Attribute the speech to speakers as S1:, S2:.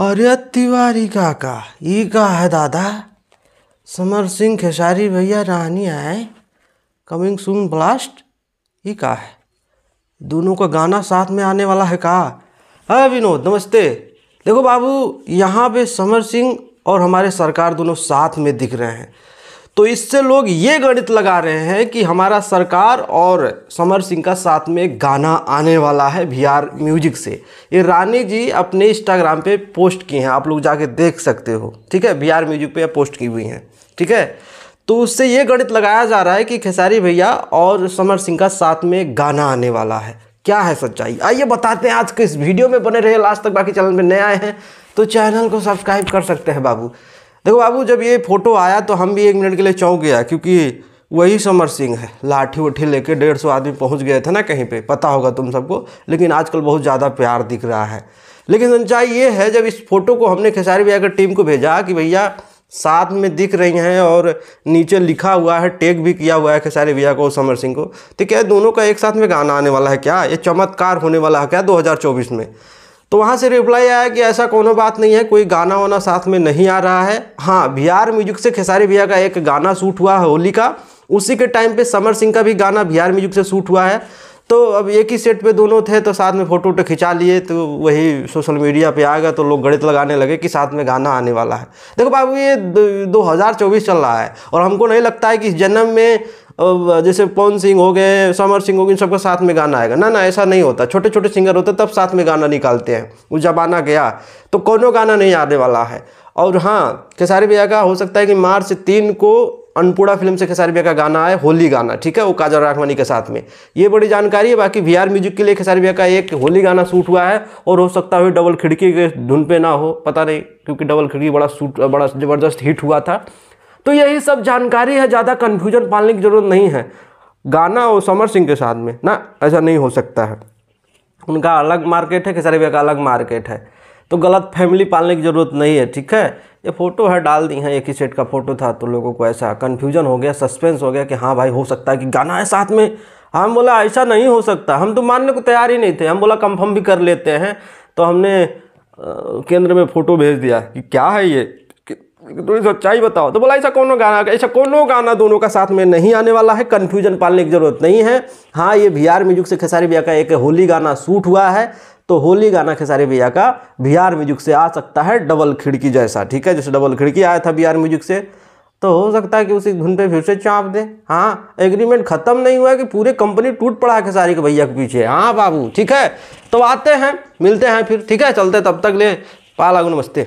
S1: अरे तिवारी काका ये का है दादा समर सिंह खेसारी भैया रानी आए कमिंग सुन ब्लास्ट ये का है दोनों का गाना साथ में आने वाला है का है विनोद नमस्ते देखो बाबू यहाँ पे समर सिंह और हमारे सरकार दोनों साथ में दिख रहे हैं तो इससे लोग ये गणित लगा रहे हैं कि हमारा सरकार और समर सिंह का साथ में गाना आने वाला है वी म्यूजिक से ये रानी जी अपने इंस्टाग्राम पे पोस्ट किए हैं आप लोग जाके देख सकते हो ठीक है वी म्यूजिक पे पोस्ट की हुई हैं ठीक है तो उससे ये गणित लगाया जा रहा है कि खेसारी भैया और समर सिंह का साथ में गाना आने वाला है क्या है सच्चाई आइए बताते हैं आज के इस वीडियो में बने रहे लास्ट तक बाकी चैनल में नए आए हैं तो चैनल को सब्सक्राइब कर सकते हैं बाबू देखो बाबू जब ये फ़ोटो आया तो हम भी एक मिनट के लिए चौंक गया क्योंकि वही समर सिंह है लाठी उठी लेके डेढ़ सौ आदमी पहुंच गए थे ना कहीं पे पता होगा तुम सबको लेकिन आजकल बहुत ज़्यादा प्यार दिख रहा है लेकिन सच्चाई ये है जब इस फोटो को हमने खेसारी भैया की टीम को भेजा कि भैया साथ में दिख रही हैं और नीचे लिखा हुआ है टेक भी किया हुआ है खेसारी भैया को समर सिंह को तो क्या दोनों का एक साथ में गाना आने वाला है क्या ये चमत्कार होने वाला है क्या दो में तो वहाँ से रिप्लाई आया कि ऐसा कोनो बात नहीं है कोई गाना वाना साथ में नहीं आ रहा है हाँ बिहार म्यूजिक से खेसारी भैया का एक गाना शूट हुआ है होली का उसी के टाइम पे समर सिंह का भी गाना बिहार म्यूजिक से शूट हुआ है तो अब एक ही सेट पे दोनों थे तो साथ में फ़ोटो वोटो खिंचा लिए तो वही सोशल मीडिया पे आ गया तो लोग गणित लगाने लगे कि साथ में गाना आने वाला है देखो बाबू ये दो हज़ार चौबीस चल रहा है और हमको नहीं लगता है कि जन्म में जैसे पवन सिंह हो गए समर सिंह हो गए इन सबका साथ में गाना आएगा ना ना ऐसा नहीं होता छोटे छोटे सिंगर होते तब साथ में गाना निकालते हैं वो जमाना गया तो कोनो गाना नहीं आने वाला है और हाँ खेसारी भैया का हो सकता है कि मार्च तीन को अनपुड़ा फिल्म से खेसारी भैया का गाना है होली गाना ठीक है वो काजल राघवानी के साथ में ये बड़ी जानकारी है बाकी वी म्यूजिक के लिए खेसारी भैया का एक होली गाना शूट हुआ है और हो सकता है डबल खिड़की के धुन पे ना हो पता नहीं क्योंकि डबल खिड़की बड़ा शूट बड़ा ज़बरदस्त हिट हुआ था तो यही सब जानकारी है ज़्यादा कन्फ्यूजन पालने की ज़रूरत नहीं है गाना और समर सिंह के साथ में ना ऐसा नहीं हो सकता है उनका अलग मार्केट है खेसारी भैया का अलग मार्केट है तो गलत फैमिली पालने की ज़रूरत नहीं है ठीक है ये फ़ोटो है डाल दी है एक ही सेट का फ़ोटो था तो लोगों को ऐसा कन्फ्यूजन हो गया सस्पेंस हो गया कि हाँ भाई हो सकता है कि गाना है साथ में हम बोला ऐसा नहीं हो सकता हम तो मानने को तैयार ही नहीं थे हम बोला कंफर्म भी कर लेते हैं तो हमने केंद्र में फ़ोटो भेज दिया कि क्या है ये थोड़ी तो सच्चाई बताओ तो बोला ऐसा कोनो गाना ऐसा कोनो गाना दोनों का साथ में नहीं आने वाला है कन्फ्यूजन पालने की ज़रूरत नहीं है हाँ ये बी आर म्यूजिक से खेसारी भैया का एक होली गाना सूट हुआ है तो होली गाना खेसारी भैया का बी आर म्यूजिक से आ सकता है डबल खिड़की जैसा ठीक है जैसे डबल खिड़की आया था बी आर म्यूजिक से तो हो सकता है कि उसी धुन पे फिर से चाँप दें हाँ एग्रीमेंट ख़त्म नहीं हुआ कि पूरे कंपनी टूट पड़ा है खेसारी के भैया के पीछे हाँ बाबू ठीक है तो आते हैं मिलते हैं फिर ठीक है चलते तब तक ले पाला नमस्ते